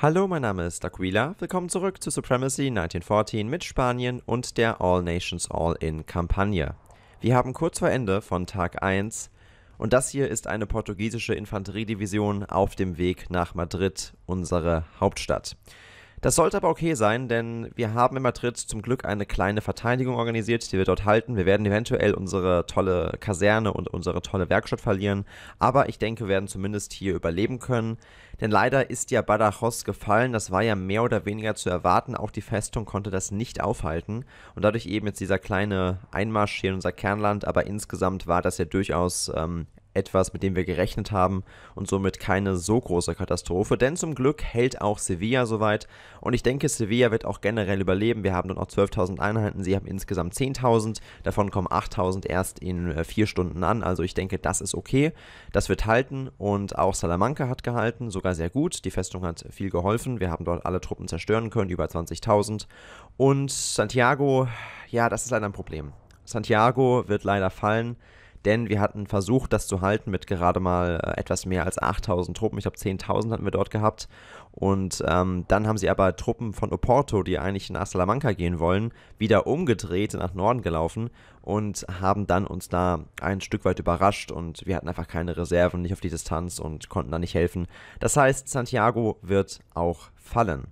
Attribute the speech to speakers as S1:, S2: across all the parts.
S1: Hallo, mein Name ist Aquila. Willkommen zurück zu Supremacy 1914 mit Spanien und der All Nations All In Kampagne. Wir haben kurz vor Ende von Tag 1 und das hier ist eine portugiesische Infanteriedivision auf dem Weg nach Madrid, unsere Hauptstadt. Das sollte aber okay sein, denn wir haben in Madrid zum Glück eine kleine Verteidigung organisiert, die wir dort halten. Wir werden eventuell unsere tolle Kaserne und unsere tolle Werkstatt verlieren, aber ich denke, wir werden zumindest hier überleben können. Denn leider ist ja Badajoz gefallen, das war ja mehr oder weniger zu erwarten, auch die Festung konnte das nicht aufhalten und dadurch eben jetzt dieser kleine Einmarsch hier in unser Kernland, aber insgesamt war das ja durchaus ähm, etwas, mit dem wir gerechnet haben und somit keine so große Katastrophe. Denn zum Glück hält auch Sevilla soweit und ich denke, Sevilla wird auch generell überleben. Wir haben dann auch 12.000 Einheiten, sie haben insgesamt 10.000, davon kommen 8.000 erst in äh, vier Stunden an. Also ich denke, das ist okay, das wird halten und auch Salamanca hat gehalten, sogar sehr gut. Die Festung hat viel geholfen, wir haben dort alle Truppen zerstören können, über 20.000. Und Santiago, ja, das ist leider ein Problem. Santiago wird leider fallen denn wir hatten versucht, das zu halten mit gerade mal äh, etwas mehr als 8000 Truppen. Ich glaube, 10.000 hatten wir dort gehabt. Und ähm, dann haben sie aber Truppen von Oporto, die eigentlich nach Salamanca gehen wollen, wieder umgedreht, nach Norden gelaufen und haben dann uns da ein Stück weit überrascht und wir hatten einfach keine Reserven, nicht auf die Distanz und konnten da nicht helfen. Das heißt, Santiago wird auch fallen.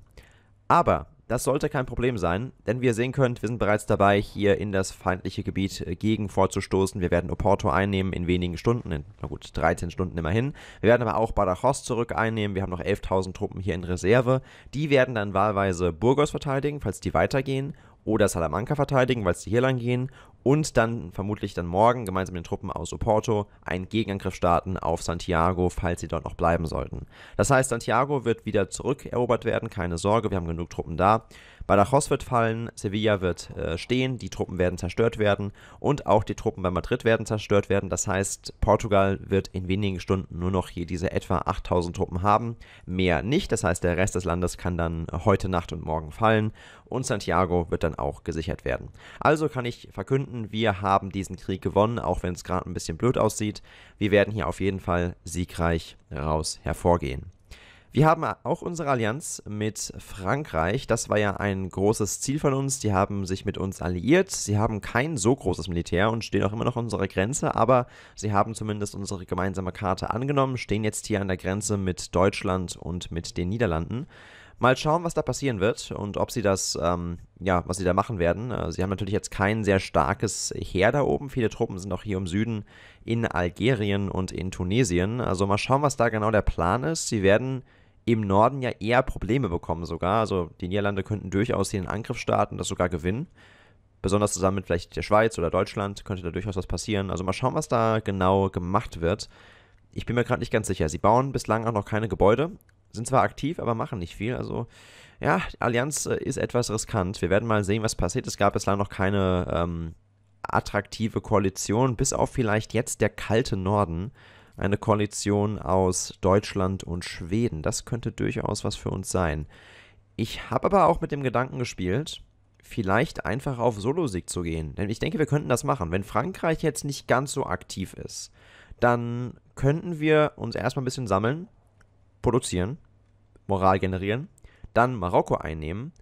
S1: Aber das sollte kein Problem sein, denn wie ihr sehen könnt, wir sind bereits dabei, hier in das feindliche Gebiet äh, gegen vorzustoßen. Wir werden Oporto einnehmen in wenigen Stunden, in, na gut, 13 Stunden immerhin. Wir werden aber auch Badajoz zurück einnehmen. Wir haben noch 11.000 Truppen hier in Reserve. Die werden dann wahlweise Burgos verteidigen, falls die weitergehen, oder Salamanca verteidigen, weil sie hier lang gehen und dann vermutlich dann morgen gemeinsam mit den Truppen aus Oporto einen Gegenangriff starten auf Santiago, falls sie dort noch bleiben sollten. Das heißt, Santiago wird wieder zurückerobert werden, keine Sorge, wir haben genug Truppen da. Badajoz wird fallen, Sevilla wird äh, stehen, die Truppen werden zerstört werden und auch die Truppen bei Madrid werden zerstört werden. Das heißt, Portugal wird in wenigen Stunden nur noch hier diese etwa 8000 Truppen haben, mehr nicht. Das heißt, der Rest des Landes kann dann heute Nacht und morgen fallen und Santiago wird dann auch gesichert werden. Also kann ich verkünden, wir haben diesen Krieg gewonnen, auch wenn es gerade ein bisschen blöd aussieht. Wir werden hier auf jeden Fall siegreich raus hervorgehen. Wir haben auch unsere Allianz mit Frankreich. Das war ja ein großes Ziel von uns. Die haben sich mit uns alliiert. Sie haben kein so großes Militär und stehen auch immer noch an unserer Grenze, aber sie haben zumindest unsere gemeinsame Karte angenommen, stehen jetzt hier an der Grenze mit Deutschland und mit den Niederlanden. Mal schauen, was da passieren wird und ob sie das, ähm, ja, was sie da machen werden. Äh, sie haben natürlich jetzt kein sehr starkes Heer da oben. Viele Truppen sind auch hier im Süden in Algerien und in Tunesien. Also mal schauen, was da genau der Plan ist. Sie werden im Norden ja eher Probleme bekommen sogar. Also die Niederlande könnten durchaus hier in Angriff starten, das sogar gewinnen. Besonders zusammen mit vielleicht der Schweiz oder Deutschland könnte da durchaus was passieren. Also mal schauen, was da genau gemacht wird. Ich bin mir gerade nicht ganz sicher. Sie bauen bislang auch noch keine Gebäude, sind zwar aktiv, aber machen nicht viel. Also ja, Allianz äh, ist etwas riskant. Wir werden mal sehen, was passiert. Es gab bislang noch keine ähm, attraktive Koalition, bis auf vielleicht jetzt der kalte Norden eine Koalition aus Deutschland und Schweden. Das könnte durchaus was für uns sein. Ich habe aber auch mit dem Gedanken gespielt, vielleicht einfach auf Solosieg zu gehen. Denn ich denke, wir könnten das machen. Wenn Frankreich jetzt nicht ganz so aktiv ist, dann könnten wir uns erstmal ein bisschen sammeln, produzieren, Moral generieren, dann Marokko einnehmen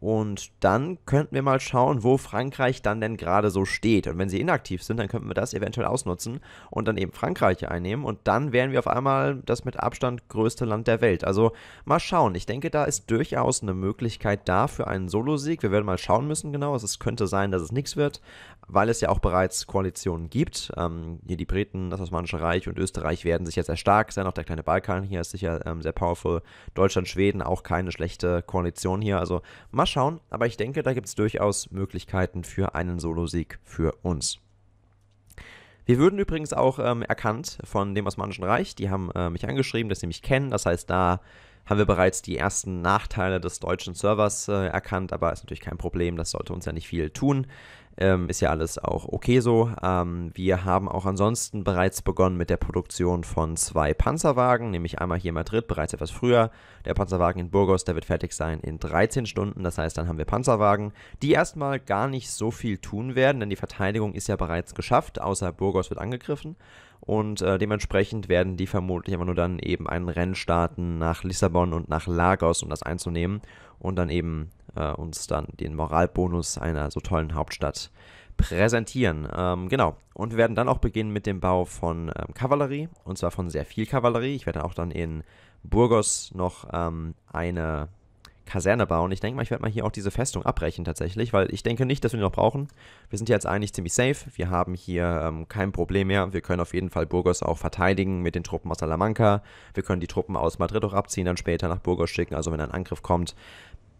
S1: und dann könnten wir mal schauen, wo Frankreich dann denn gerade so steht. Und wenn sie inaktiv sind, dann könnten wir das eventuell ausnutzen und dann eben Frankreich einnehmen. Und dann wären wir auf einmal das mit Abstand größte Land der Welt. Also mal schauen. Ich denke, da ist durchaus eine Möglichkeit da für einen Solosieg. Wir werden mal schauen müssen genau. Also es könnte sein, dass es nichts wird, weil es ja auch bereits Koalitionen gibt. Ähm, hier die Briten, das Osmanische Reich und Österreich werden sich jetzt sehr stark sein. Auch der kleine Balkan hier ist sicher ähm, sehr powerful. Deutschland, Schweden auch keine schlechte Koalition hier. Also mal schauen, aber ich denke, da gibt es durchaus Möglichkeiten für einen Solosieg für uns. Wir würden übrigens auch ähm, erkannt von dem Osmanischen Reich, die haben äh, mich angeschrieben, dass sie mich kennen, das heißt, da haben wir bereits die ersten Nachteile des deutschen Servers äh, erkannt, aber ist natürlich kein Problem, das sollte uns ja nicht viel tun. Ähm, ist ja alles auch okay so. Ähm, wir haben auch ansonsten bereits begonnen mit der Produktion von zwei Panzerwagen, nämlich einmal hier in Madrid bereits etwas früher. Der Panzerwagen in Burgos, der wird fertig sein in 13 Stunden. Das heißt, dann haben wir Panzerwagen, die erstmal gar nicht so viel tun werden, denn die Verteidigung ist ja bereits geschafft, außer Burgos wird angegriffen. Und äh, dementsprechend werden die vermutlich aber nur dann eben einen Rennen starten nach Lissabon und nach Lagos, um das einzunehmen und dann eben äh, uns dann den Moralbonus einer so tollen Hauptstadt präsentieren. Ähm, genau. Und wir werden dann auch beginnen mit dem Bau von ähm, Kavallerie. Und zwar von sehr viel Kavallerie. Ich werde auch dann in Burgos noch ähm, eine Kaserne bauen. Ich denke mal, ich werde mal hier auch diese Festung abbrechen tatsächlich, weil ich denke nicht, dass wir die noch brauchen. Wir sind jetzt eigentlich ziemlich safe. Wir haben hier ähm, kein Problem mehr. Wir können auf jeden Fall Burgos auch verteidigen mit den Truppen aus Salamanca. Wir können die Truppen aus Madrid auch abziehen, dann später nach Burgos schicken. Also wenn ein Angriff kommt,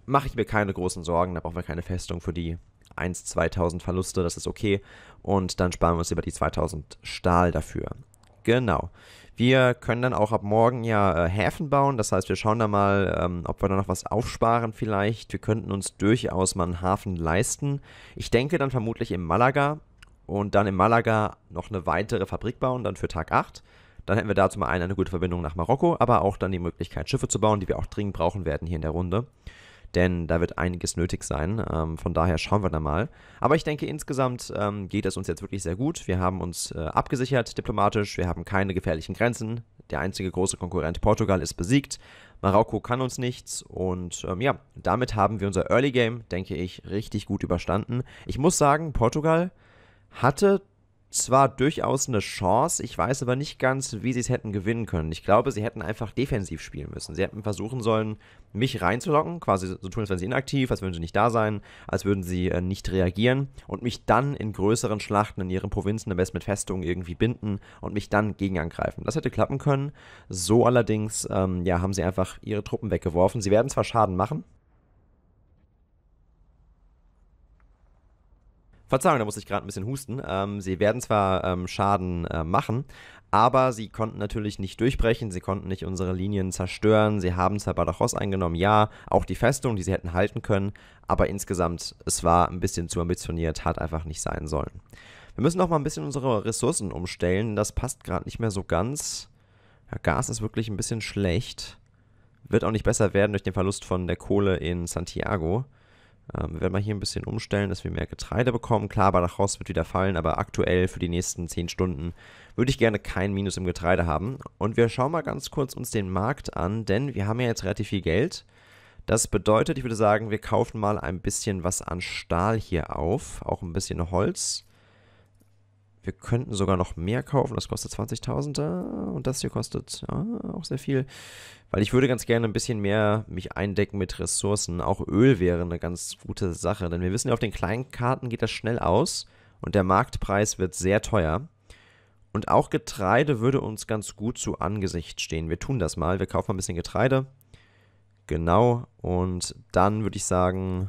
S1: mache ich mir keine großen Sorgen, da brauchen wir keine Festung für die 1, 2000 Verluste, das ist okay. Und dann sparen wir uns lieber die 2000 Stahl dafür. Genau. Wir können dann auch ab morgen ja äh, Häfen bauen, das heißt, wir schauen da mal, ähm, ob wir da noch was aufsparen vielleicht. Wir könnten uns durchaus mal einen Hafen leisten. Ich denke dann vermutlich in Malaga und dann in Malaga noch eine weitere Fabrik bauen, dann für Tag 8. Dann hätten wir dazu mal eine, eine gute Verbindung nach Marokko, aber auch dann die Möglichkeit, Schiffe zu bauen, die wir auch dringend brauchen werden hier in der Runde denn da wird einiges nötig sein. Ähm, von daher schauen wir da mal. Aber ich denke, insgesamt ähm, geht es uns jetzt wirklich sehr gut. Wir haben uns äh, abgesichert diplomatisch, wir haben keine gefährlichen Grenzen. Der einzige große Konkurrent Portugal ist besiegt. Marokko kann uns nichts und ähm, ja, damit haben wir unser Early Game, denke ich, richtig gut überstanden. Ich muss sagen, Portugal hatte zwar durchaus eine Chance, ich weiß aber nicht ganz, wie sie es hätten gewinnen können. Ich glaube, sie hätten einfach defensiv spielen müssen. Sie hätten versuchen sollen, mich reinzulocken, quasi so tun, als wären sie inaktiv, als würden sie nicht da sein, als würden sie äh, nicht reagieren und mich dann in größeren Schlachten in ihren Provinzen am besten mit Festungen irgendwie binden und mich dann gegenangreifen. Das hätte klappen können. So allerdings ähm, ja, haben sie einfach ihre Truppen weggeworfen. Sie werden zwar Schaden machen, Verzeihung, da muss ich gerade ein bisschen husten. Ähm, sie werden zwar ähm, Schaden äh, machen, aber sie konnten natürlich nicht durchbrechen, sie konnten nicht unsere Linien zerstören, sie haben zwar Badajoz eingenommen, ja, auch die Festung, die sie hätten halten können, aber insgesamt, es war ein bisschen zu ambitioniert, hat einfach nicht sein sollen. Wir müssen auch mal ein bisschen unsere Ressourcen umstellen, das passt gerade nicht mehr so ganz. Ja, Gas ist wirklich ein bisschen schlecht, wird auch nicht besser werden durch den Verlust von der Kohle in Santiago. Ähm, wir werden mal hier ein bisschen umstellen, dass wir mehr Getreide bekommen. Klar, Badajoz wird wieder fallen, aber aktuell für die nächsten 10 Stunden würde ich gerne kein Minus im Getreide haben. Und wir schauen mal ganz kurz uns den Markt an, denn wir haben ja jetzt relativ viel Geld. Das bedeutet, ich würde sagen, wir kaufen mal ein bisschen was an Stahl hier auf, auch ein bisschen Holz. Wir könnten sogar noch mehr kaufen, das kostet 20.000 äh, und das hier kostet ja, auch sehr viel, weil ich würde ganz gerne ein bisschen mehr mich eindecken mit Ressourcen. Auch Öl wäre eine ganz gute Sache, denn wir wissen ja, auf den kleinen Karten geht das schnell aus und der Marktpreis wird sehr teuer. Und auch Getreide würde uns ganz gut zu Angesicht stehen. Wir tun das mal, wir kaufen ein bisschen Getreide. Genau, und dann würde ich sagen,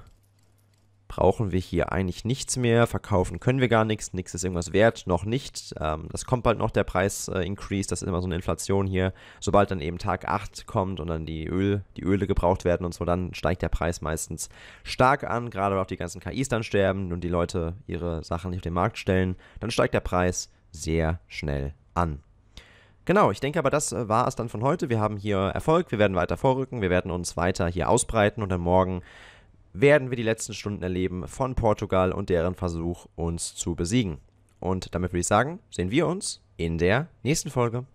S1: brauchen wir hier eigentlich nichts mehr, verkaufen können wir gar nichts, nichts ist irgendwas wert, noch nicht. Ähm, das kommt bald noch, der Preis-Increase, äh, das ist immer so eine Inflation hier. Sobald dann eben Tag 8 kommt und dann die, Öl, die Öle gebraucht werden und so, dann steigt der Preis meistens stark an, gerade weil auch die ganzen KIs dann sterben und die Leute ihre Sachen nicht auf den Markt stellen, dann steigt der Preis sehr schnell an. Genau, ich denke aber, das äh, war es dann von heute. Wir haben hier Erfolg, wir werden weiter vorrücken, wir werden uns weiter hier ausbreiten und dann morgen werden wir die letzten Stunden erleben von Portugal und deren Versuch, uns zu besiegen. Und damit würde ich sagen, sehen wir uns in der nächsten Folge.